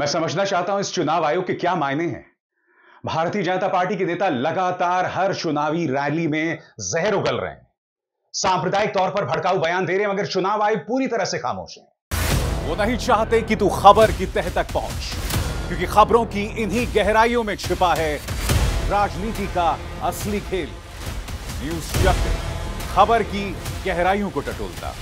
मैं समझना चाहता हूं इस चुनाव आयोग के क्या मायने हैं भारतीय जनता पार्टी के नेता लगातार हर चुनावी रैली में जहर उगल रहे हैं सांप्रदायिक तौर पर भड़काऊ बयान दे रहे हैं मगर चुनाव आयोग पूरी तरह से खामोश है वो नहीं चाहते कि तू खबर की तह तक पहुंच क्योंकि खबरों की इन्हीं गहराइयों में छिपा है राजनीति का असली खेल न्यूज चक्र खबर की गहराइयों को टटोलता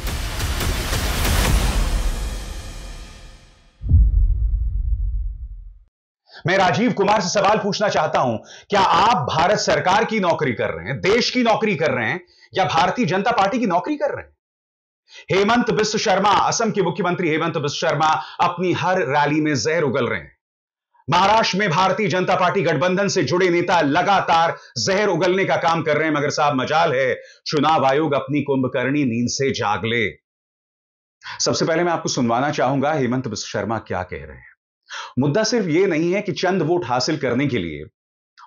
मैं राजीव कुमार से सवाल पूछना चाहता हूं क्या आप भारत सरकार की नौकरी कर रहे हैं देश की नौकरी कर रहे हैं या भारतीय जनता पार्टी की नौकरी कर रहे हैं हेमंत बिश्व शर्मा असम के मुख्यमंत्री हेमंत बिश्व शर्मा अपनी हर रैली में जहर उगल रहे हैं महाराष्ट्र में भारतीय जनता पार्टी गठबंधन से जुड़े नेता लगातार जहर उगलने का काम कर रहे हैं मगर साहब मजाल है चुनाव आयोग अपनी कुंभकर्णी नींद से जाग ले सबसे पहले मैं आपको सुनवाना चाहूंगा हेमंत बिश्व शर्मा क्या कह रहे हैं मुद्दा सिर्फ यह नहीं है कि चंद वोट हासिल करने के लिए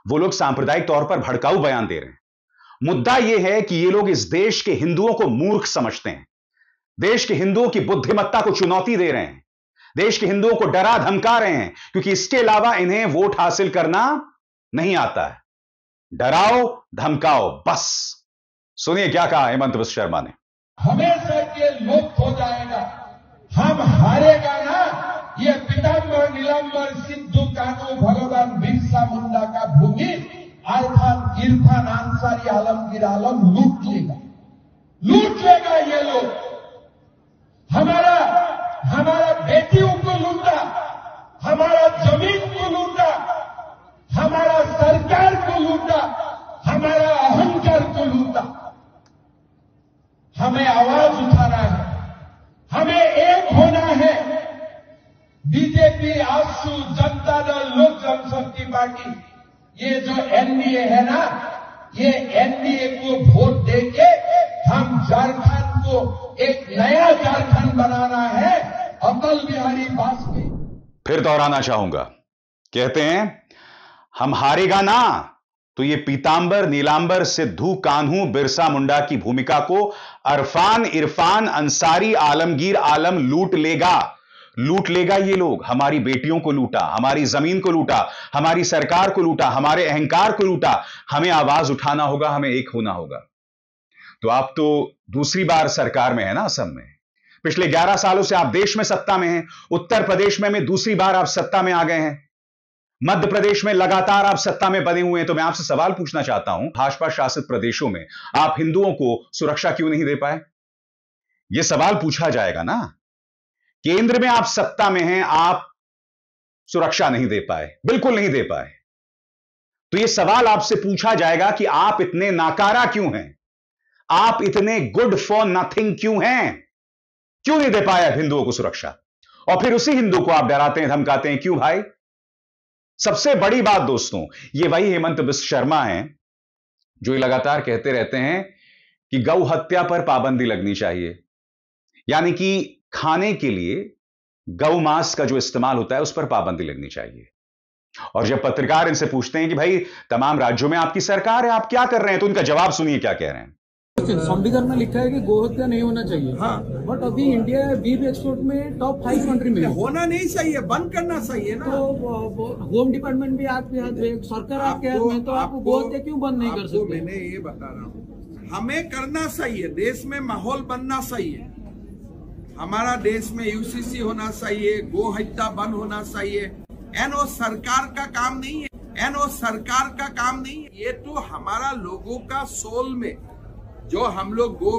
वो लोग सांप्रदायिक तौर पर भड़काऊ बयान दे रहे हैं मुद्दा यह है कि ये लोग इस देश के हिंदुओं को मूर्ख समझते हैं देश के हिंदुओं की बुद्धिमत्ता को चुनौती दे रहे हैं देश के हिंदुओं को डरा धमका रहे हैं क्योंकि इसके अलावा इन्हें वोट हासिल करना नहीं आता है डराओ धमकाओ बस सुनिए क्या कहा हेमंत विश्व शर्मा ने हमेशा के लुप्त हो जाएगा हम हारे नीलंबर सिद्धू कानू भगवान बिरसा मुंडा का भूमि अर्थात इरफान आंसारी आलमगीर आलम लूट लेगा लूट लेगा ये लोग हमारा हमारा बेटियों को लूटा हमारा जमीन को लूटा हमारा सरकार को लूटा हमारा अहंकार को लूटा हमें आवाज उठाना है हमें एक बीजेपी आजसू जनता दल लोक जनशक्ति पार्टी ये जो एनडीए है ना ये एनडीए को वोट देके हम झारखंड को एक नया झारखंड बनाना है अटल बिहारी वाजपेयी फिर दोहराना चाहूंगा कहते हैं हम हारेगा ना तो ये पीतांबर नीलांबर सिद्धू कान्हू बिरसा मुंडा की भूमिका को अरफान इरफान अंसारी आलमगीर आलम लूट लेगा लूट लेगा ये लोग हमारी बेटियों को लूटा हमारी जमीन को लूटा हमारी सरकार को लूटा हमारे अहंकार को लूटा हमें आवाज उठाना होगा हमें एक होना होगा तो आप तो दूसरी बार सरकार में है ना असम में पिछले 11 सालों से आप देश में सत्ता में हैं उत्तर प्रदेश में, में दूसरी बार आप सत्ता में आ गए हैं मध्य प्रदेश में लगातार आप सत्ता में बने हुए हैं तो मैं आपसे सवाल पूछना चाहता हूं भाजपा शासित प्रदेशों में आप हिंदुओं को सुरक्षा क्यों नहीं दे पाए यह सवाल पूछा जाएगा ना केंद्र में आप सत्ता में हैं आप सुरक्षा नहीं दे पाए बिल्कुल नहीं दे पाए तो यह सवाल आपसे पूछा जाएगा कि आप इतने नाकारा क्यों हैं आप इतने गुड फॉर नथिंग क्यों हैं क्यों नहीं दे पाए हिंदुओं को सुरक्षा और फिर उसी हिंदू को आप डराते हैं धमकाते हैं क्यों भाई सबसे बड़ी बात दोस्तों ये वही हेमंत बिश्व शर्मा हैं जो लगातार कहते रहते हैं कि गौ हत्या पर पाबंदी लगनी चाहिए यानी कि खाने के लिए गौ मांस का जो इस्तेमाल होता है उस पर पाबंदी लगनी चाहिए और जब पत्रकार इनसे पूछते हैं कि भाई तमाम राज्यों में आपकी सरकार है आप क्या कर रहे हैं तो उनका जवाब सुनिए क्या कह रहे हैं संविधान में लिखा है कि गोहत्या नहीं होना चाहिए हाँ बट अभी इंडिया बीफ एक्सपोर्ट में टॉप फाइव कंट्री में होना नहीं चाहिए बंद करना चाहिए ना तो होम डिपार्टमेंट भी आपके हाथ में सरकार आपके हाथ में तो आप गोहत्या क्यों बंद नहीं कर सकते मैंने ये बता रहा हूँ हमें करना चाहिए देश में माहौल बनना चाहिए हमारा देश में यूसीसी होना चाहिए गो हत्या बंद होना चाहिए एनओ सरकार का काम नहीं है एनओ सरकार का काम नहीं है ये तो हमारा लोगों का सोल में जो हम लोग गो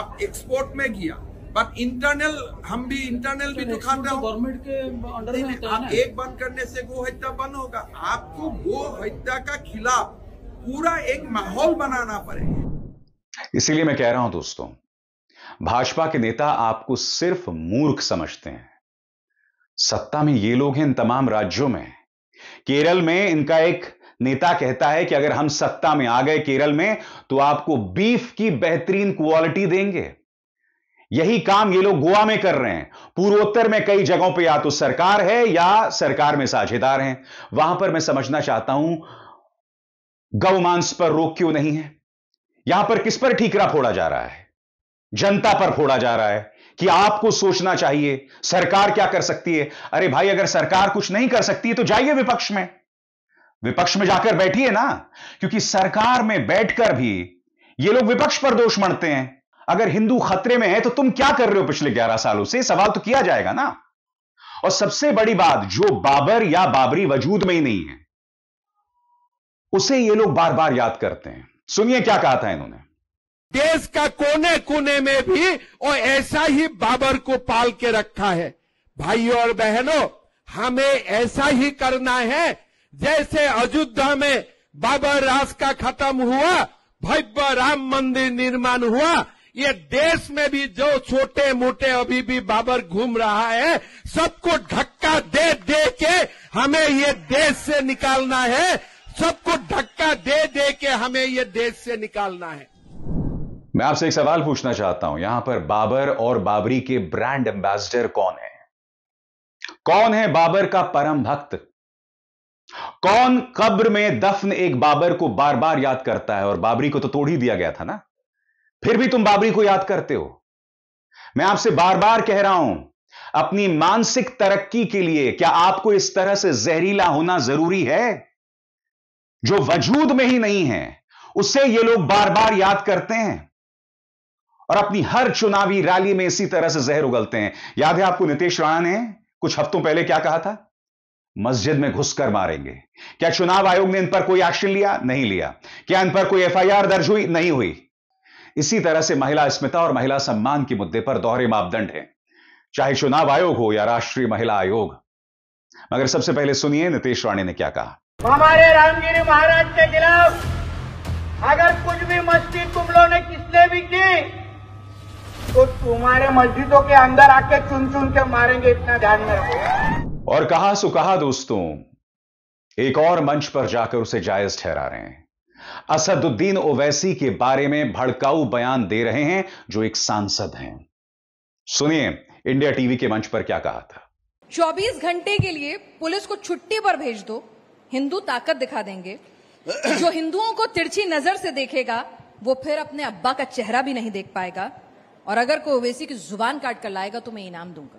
आप एक्सपोर्ट में किया बट इंटरनल हम भी इंटरनल भी तो रहे गवर्नमेंट तो के अंडर में ना एक बंद करने से गो हत्या बंद होगा आपको गो हत्या का खिलाफ पूरा एक माहौल बनाना पड़ेगा इसीलिए मैं कह रहा हूं दोस्तों भाजपा के नेता आपको सिर्फ मूर्ख समझते हैं सत्ता में ये लोग हैं इन तमाम राज्यों में केरल में इनका एक नेता कहता है कि अगर हम सत्ता में आ गए केरल में तो आपको बीफ की बेहतरीन क्वालिटी देंगे यही काम ये लोग गोवा में कर रहे हैं पूर्वोत्तर में कई जगहों पे या तो सरकार है या सरकार में साझेदार हैं वहां पर मैं समझना चाहता हूं गौमांस पर रोक क्यों नहीं है यहां पर किस पर ठीकरा फोड़ा जा रहा है जनता पर फोड़ा जा रहा है कि आपको सोचना चाहिए सरकार क्या कर सकती है अरे भाई अगर सरकार कुछ नहीं कर सकती है तो जाइए विपक्ष में विपक्ष में जाकर बैठिए ना क्योंकि सरकार में बैठकर भी ये लोग विपक्ष पर दोष मणते हैं अगर हिंदू खतरे में है तो तुम क्या कर रहे हो पिछले 11 सालों से सवाल तो किया जाएगा ना और सबसे बड़ी बात जो बाबर या बाबरी वजूद में ही नहीं है उसे ये लोग बार बार याद करते हैं सुनिए क्या कहा था इन्होंने देश का कोने कोने में भी और ऐसा ही बाबर को पाल के रखा है भाइयों और बहनों हमें ऐसा ही करना है जैसे अयोध्या में बाबर राज का खत्म हुआ भव्य राम मंदिर निर्माण हुआ ये देश में भी जो छोटे मोटे अभी भी बाबर घूम रहा है सबको धक्का दे दे के हमें ये देश से निकालना है सबको धक्का दे दे के हमें ये देश से निकालना है मैं आपसे एक सवाल पूछना चाहता हूं यहां पर बाबर और बाबरी के ब्रांड एम्बेसडर कौन है कौन है बाबर का परम भक्त कौन कब्र में दफन एक बाबर को बार बार याद करता है और बाबरी को तो तोड़ ही दिया गया था ना फिर भी तुम बाबरी को याद करते हो मैं आपसे बार बार कह रहा हूं अपनी मानसिक तरक्की के लिए क्या आपको इस तरह से जहरीला होना जरूरी है जो वजूद में ही नहीं है उससे ये लोग बार बार याद करते हैं और अपनी हर चुनावी रैली में इसी तरह से जहर उगलते हैं याद है आपको नीतीश राणा ने कुछ हफ्तों पहले क्या कहा था मस्जिद में घुसकर मारेंगे क्या चुनाव आयोग ने इन पर कोई एक्शन लिया नहीं लिया क्या इन पर कोई एफआईआर दर्ज हुई नहीं हुई इसी तरह से महिला स्मिता और महिला सम्मान के मुद्दे पर दोहरे मापदंड हैं चाहे चुनाव आयोग हो या राष्ट्रीय महिला आयोग मगर सबसे पहले सुनिए नीतीश राणे ने क्या कहा हमारे रामगिरी महाराज के खिलाफ अगर कुछ भी मस्जिद तुम लोगों ने किसने भी की तो तुम्हारे मस्जिदों के अंदर आके चुन चुन के मारेंगे इतना ध्यान में रखो और कहा सो कहा दोस्तों एक और मंच पर जाकर उसे जायज ठहरा रहे हैं असदुद्दीन ओवैसी के बारे में भड़काऊ बयान दे रहे हैं जो एक सांसद हैं सुनिए इंडिया टीवी के मंच पर क्या कहा था 24 घंटे के लिए पुलिस को छुट्टी पर भेज दो हिंदू ताकत दिखा देंगे जो हिंदुओं को तिरछी नजर से देखेगा वो फिर अपने अब्बा का चेहरा भी नहीं देख पाएगा और अगर कोई ओवैसी की जुबान काट कर लाएगा तो मैं इनाम दूंगा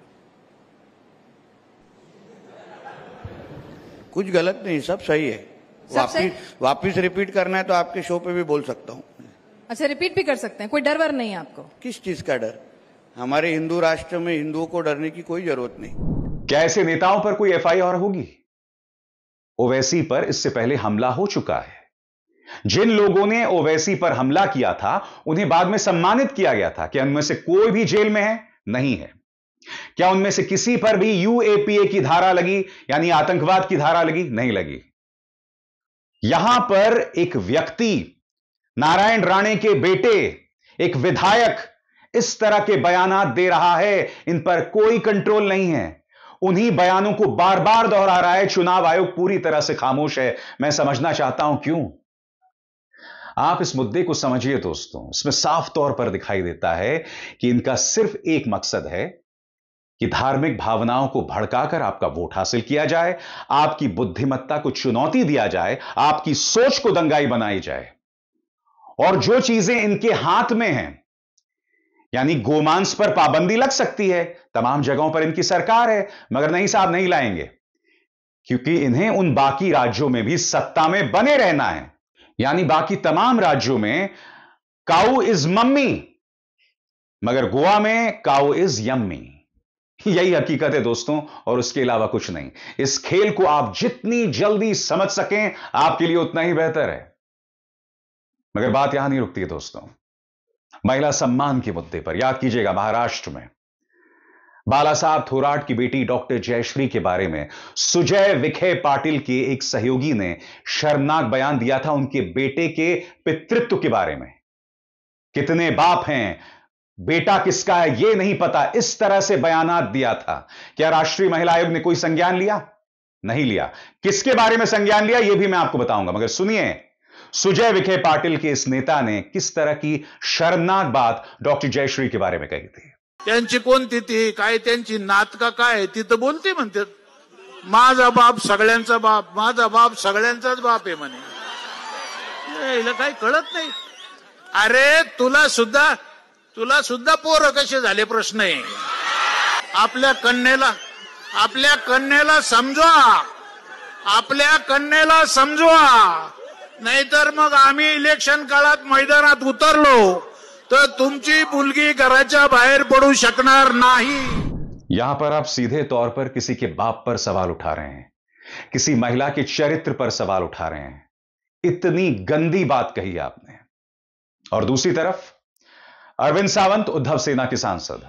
कुछ गलत नहीं सब सही है सब वापिस सही? वापिस रिपीट करना है तो आपके शो पे भी बोल सकता हूँ अच्छा रिपीट भी कर सकते हैं कोई डर वर नहीं आपको किस चीज का डर हमारे हिंदू राष्ट्र में हिंदुओं को डरने की कोई जरूरत नहीं क्या ऐसे नेताओं पर कोई एफआईआर होगी ओवैसी पर इससे पहले हमला हो चुका है जिन लोगों ने ओवैसी पर हमला किया था उन्हें बाद में सम्मानित किया गया था कि उनमें से कोई भी जेल में है नहीं है क्या उनमें से किसी पर भी यूएपीए की धारा लगी यानी आतंकवाद की धारा लगी नहीं लगी यहां पर एक व्यक्ति नारायण राणे के बेटे एक विधायक इस तरह के बयान दे रहा है इन पर कोई कंट्रोल नहीं है उन्हीं बयानों को बार बार दोहरा रहा है चुनाव आयोग पूरी तरह से खामोश है मैं समझना चाहता हूं क्यों आप इस मुद्दे को समझिए दोस्तों इसमें साफ तौर पर दिखाई देता है कि इनका सिर्फ एक मकसद है कि धार्मिक भावनाओं को भड़काकर आपका वोट हासिल किया जाए आपकी बुद्धिमत्ता को चुनौती दिया जाए आपकी सोच को दंगाई बनाई जाए और जो चीजें इनके हाथ में हैं यानी गोमांस पर पाबंदी लग सकती है तमाम जगहों पर इनकी सरकार है मगर नहीं साहब नहीं लाएंगे क्योंकि इन्हें उन बाकी राज्यों में भी सत्ता में बने रहना है यानी बाकी तमाम राज्यों में काउ इज मम्मी मगर गोवा में काउ इज यम्मी यही हकीकत है दोस्तों और उसके अलावा कुछ नहीं इस खेल को आप जितनी जल्दी समझ सकें आपके लिए उतना ही बेहतर है मगर बात यहां नहीं रुकती है दोस्तों महिला सम्मान के मुद्दे पर याद कीजिएगा महाराष्ट्र में बाला साहब थोराट की बेटी डॉक्टर जयश्री के बारे में सुजय विखे पाटिल के एक सहयोगी ने शर्मनाक बयान दिया था उनके बेटे के पितृत्व के बारे में कितने बाप हैं बेटा किसका है यह नहीं पता इस तरह से बयान दिया था क्या राष्ट्रीय महिला आयोग ने कोई संज्ञान लिया नहीं लिया किसके बारे में संज्ञान लिया यह भी मैं आपको बताऊंगा मगर सुनिए सुजय विखे पाटिल के इस नेता ने किस तरह की शर्मनाक बात डॉक्टर जयश्री के बारे में कही थी त्यांची कोणती ती काय त्यांची नातका काय ती तर बोलते म्हणते माझा बाप सगळ्यांचा बाप माझा बाप सगळ्यांचाच बाप आहे म्हणे हिला काही कळत नाही अरे तुला सुद्धा तुला सुद्धा पोरं कसे झाले प्रश्न आहे आपल्या कन्येला आपल्या कन्येला समजवा आपल्या कन्येला समजवा नाहीतर मग आम्ही इलेक्शन काळात मैदानात उतरलो तो तुमची मुलगी घराच्या बाहेर पडू शकणार नाही यहां पर आप सीधे तौर पर किसी के बाप पर सवाल उठा रहे हैं किसी महिला के चरित्र पर सवाल उठा रहे हैं इतनी गंदी बात कही आपने और दूसरी तरफ अरविंद सावंत उद्धव सेना के सांसद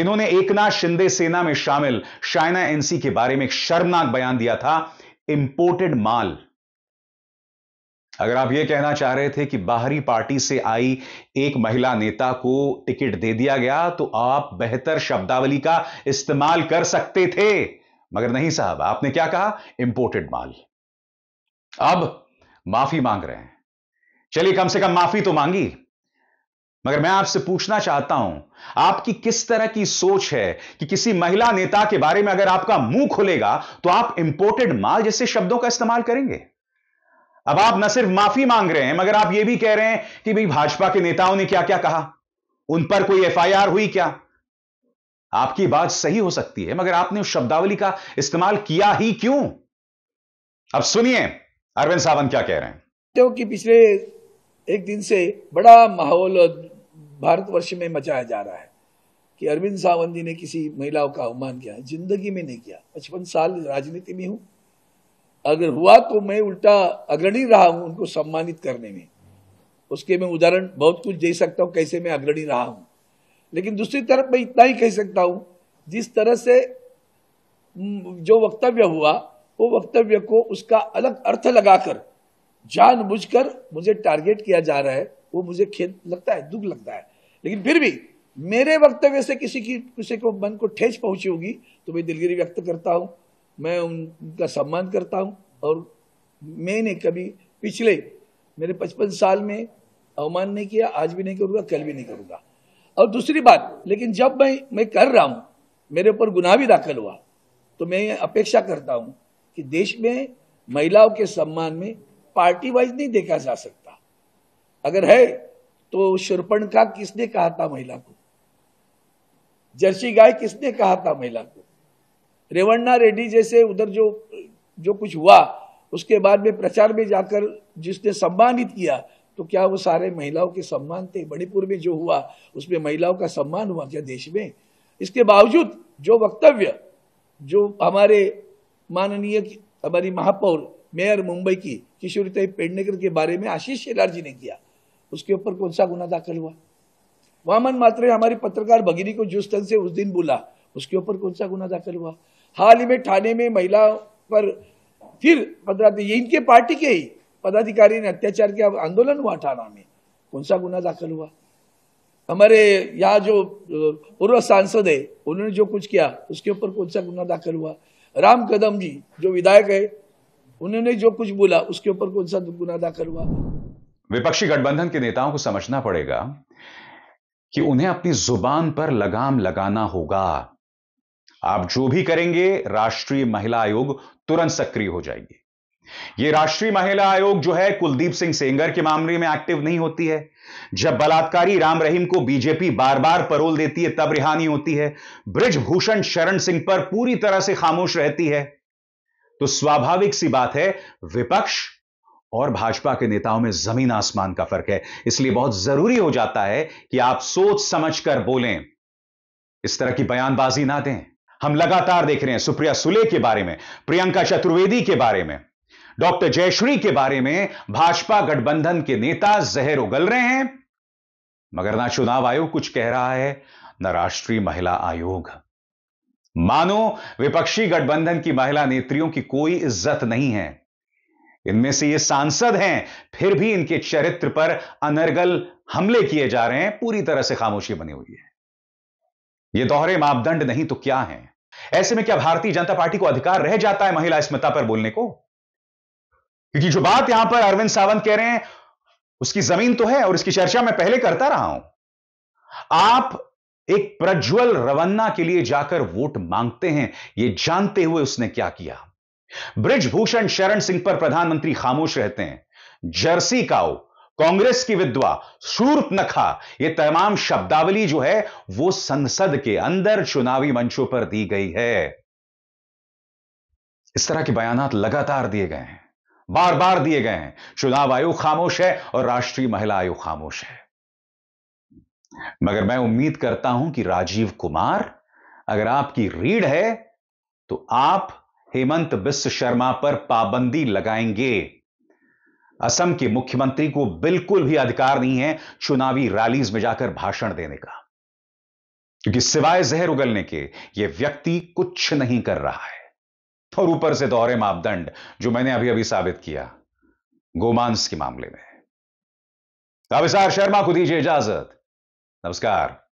इन्होंने एकनाथ शिंदे सेना में शामिल शाइना एनसी के बारे में एक शर्मनाक बयान दिया था इंपोर्टेड माल अगर आप ये कहना चाह रहे थे कि बाहरी पार्टी से आई एक महिला नेता को टिकट दे दिया गया तो आप बेहतर शब्दावली का इस्तेमाल कर सकते थे मगर नहीं साहब आपने क्या कहा इंपोर्टेड माल अब माफी मांग रहे हैं चलिए कम से कम माफी तो मांगी मगर मैं आपसे पूछना चाहता हूं आपकी किस तरह की सोच है कि किसी महिला नेता के बारे में अगर आपका मुंह खुलेगा तो आप इंपोर्टेड माल जैसे शब्दों का इस्तेमाल करेंगे अब आप न सिर्फ माफी मांग रहे हैं मगर आप यह भी कह रहे हैं कि भाई भाजपा के नेताओं ने क्या क्या कहा उन पर कोई एफआईआर हुई क्या आपकी बात सही हो सकती है मगर आपने उस शब्दावली का इस्तेमाल किया ही क्यों अब सुनिए अरविंद सावंत क्या कह रहे हैं क्योंकि पिछले एक दिन से बड़ा माहौल भारतवर्ष में मचाया जा रहा है कि अरविंद सावंत जी ने किसी महिलाओं का अवमान किया जिंदगी में नहीं किया पचपन साल राजनीति में हूं अगर हुआ तो मैं उल्टा अग्रणी रहा हूं उनको सम्मानित करने में उसके मैं उदाहरण बहुत कुछ दे सकता हूं कैसे मैं अग्रणी रहा हूं लेकिन दूसरी तरफ मैं इतना ही कह सकता हूं जिस तरह से जो वक्तव्य हुआ वो वक्तव्य को उसका अलग अर्थ लगाकर जानबूझकर मुझे टारगेट किया जा रहा है वो मुझे खेद लगता है दुख लगता है लेकिन फिर भी मेरे वक्तव्य से किसी की किसी को मन को ठेस पहुंची होगी तो मैं दिलगिरी व्यक्त करता हूं मैं उनका सम्मान करता हूं और मैंने कभी पिछले मेरे पचपन साल में अवमान नहीं किया आज भी नहीं करूंगा कल भी नहीं करूँगा और दूसरी बात लेकिन जब मैं मैं कर रहा हूं मेरे ऊपर गुनाह भी दाखिल हुआ तो मैं अपेक्षा करता हूं कि देश में महिलाओं के सम्मान में पार्टी वाइज नहीं देखा जा सकता अगर है तो शुरपण का किसने कहा था महिला को जर्सी गाय किसने कहा था महिला को रेवण्णा रेड्डी जैसे उधर जो जो कुछ हुआ उसके बाद में प्रचार में जाकर जिसने सम्मानित किया तो क्या वो सारे महिलाओं के सम्मान थे मणिपुर में जो हुआ उसमें महिलाओं का सम्मान हुआ क्या देश में इसके बावजूद जो वक्तव्य जो हमारे माननीय हमारी महापौर मेयर मुंबई की किशोरी तय पेडनेकर के बारे में आशीष शेलार जी ने किया उसके ऊपर कौन सा गुना दाखिल हुआ वामन मात्रे हमारी पत्रकार भगिनी को जिस ढंग से उस दिन बोला उसके ऊपर कौन सा गुना दाखिल हुआ हाल ही में थाने में महिला पर फिर पदाधिकारी इनके पार्टी के ही पदाधिकारी ने अत्याचार किया आंदोलन हुआ थाना में कौन सा गुना दाखिल हुआ हमारे यहाँ जो पूर्व सांसद है उन्होंने जो कुछ किया उसके ऊपर कौन सा गुना दाखिल हुआ राम कदम जी जो विधायक है उन्होंने जो कुछ बोला उसके ऊपर कौन सा गुना दाखिल हुआ विपक्षी गठबंधन के नेताओं को समझना पड़ेगा कि उन्हें अपनी जुबान पर लगाम लगाना होगा आप जो भी करेंगे राष्ट्रीय महिला आयोग तुरंत सक्रिय हो जाएगी ये राष्ट्रीय महिला आयोग जो है कुलदीप सिंह सेंगर के मामले में एक्टिव नहीं होती है जब बलात्कारी राम रहीम को बीजेपी बार बार परोल देती है तब रिहानी होती है ब्रिजभूषण शरण सिंह पर पूरी तरह से खामोश रहती है तो स्वाभाविक सी बात है विपक्ष और भाजपा के नेताओं में जमीन आसमान का फर्क है इसलिए बहुत जरूरी हो जाता है कि आप सोच कर बोलें इस तरह की बयानबाजी ना दें हम लगातार देख रहे हैं सुप्रिया सुले के बारे में प्रियंका चतुर्वेदी के बारे में डॉक्टर जयश्री के बारे में भाजपा गठबंधन के नेता जहर उगल रहे हैं मगर ना चुनाव आयोग कुछ कह रहा है ना राष्ट्रीय महिला आयोग मानो विपक्षी गठबंधन की महिला नेत्रियों की कोई इज्जत नहीं है इनमें से ये सांसद हैं फिर भी इनके चरित्र पर अनर्गल हमले किए जा रहे हैं पूरी तरह से खामोशी बनी हुई है ये दोहरे मापदंड नहीं तो क्या है ऐसे में क्या भारतीय जनता पार्टी को अधिकार रह जाता है महिला स्मिता पर बोलने को क्योंकि जो बात यहां पर अरविंद सावंत कह रहे हैं उसकी जमीन तो है और इसकी चर्चा मैं पहले करता रहा हूं आप एक प्रज्वल रवन्ना के लिए जाकर वोट मांगते हैं यह जानते हुए उसने क्या किया ब्रिजभूषण शरण सिंह पर प्रधानमंत्री खामोश रहते हैं जर्सी काउ कांग्रेस की विधवा नखा ये तमाम शब्दावली जो है वो संसद के अंदर चुनावी मंचों पर दी गई है इस तरह के बयान लगातार दिए गए हैं बार बार दिए गए हैं चुनाव आयोग खामोश है और राष्ट्रीय महिला आयोग खामोश है मगर मैं उम्मीद करता हूं कि राजीव कुमार अगर आपकी रीढ़ है तो आप हेमंत बिस्व शर्मा पर पाबंदी लगाएंगे असम के मुख्यमंत्री को बिल्कुल भी अधिकार नहीं है चुनावी रैलीज में जाकर भाषण देने का क्योंकि सिवाय जहर उगलने के यह व्यक्ति कुछ नहीं कर रहा है और ऊपर से दोहरे मापदंड जो मैंने अभी अभी साबित किया गोमांस के मामले में अविसार शर्मा को दीजिए इजाजत नमस्कार